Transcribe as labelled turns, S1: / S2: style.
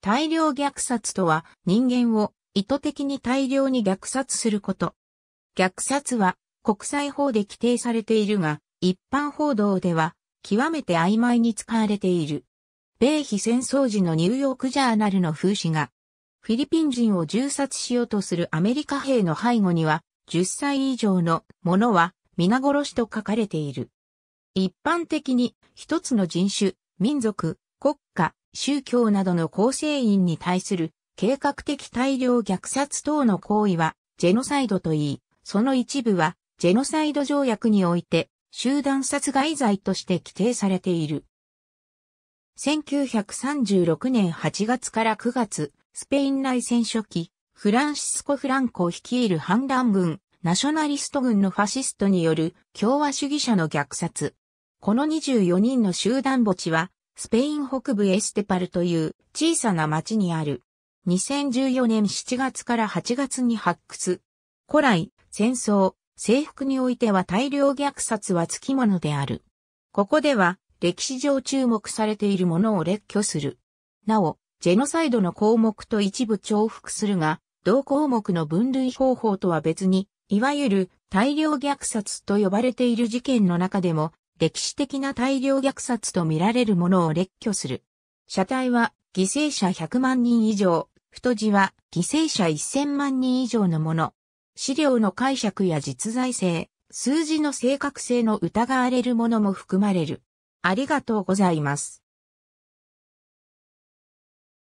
S1: 大量虐殺とは人間を意図的に大量に虐殺すること。虐殺は国際法で規定されているが、一般報道では極めて曖昧に使われている。米非戦争時のニューヨークジャーナルの風刺が、フィリピン人を銃殺しようとするアメリカ兵の背後には、10歳以上のものは皆殺しと書かれている。一般的に一つの人種、民族、国家、宗教などの構成員に対する計画的大量虐殺等の行為はジェノサイドといい、その一部はジェノサイド条約において集団殺害罪として規定されている。1936年8月から9月、スペイン内戦初期、フランシスコ・フランコを率いる反乱軍、ナショナリスト軍のファシストによる共和主義者の虐殺。この24人の集団墓地はスペイン北部エステパルという小さな町にある。2014年7月から8月に発掘。古来、戦争、征服においては大量虐殺はつきものである。ここでは歴史上注目されているものを列挙する。なお、ジェノサイドの項目と一部重複するが、同項目の分類方法とは別に、いわゆる大量虐殺と呼ばれている事件の中でも歴史的な大量虐殺とみられるものを列挙する。車体は犠牲者100万人以上、太字は犠牲者1000万人以上のもの。資料の解釈や実在性、数字の正確性の疑われるものも含まれる。ありがとうございます。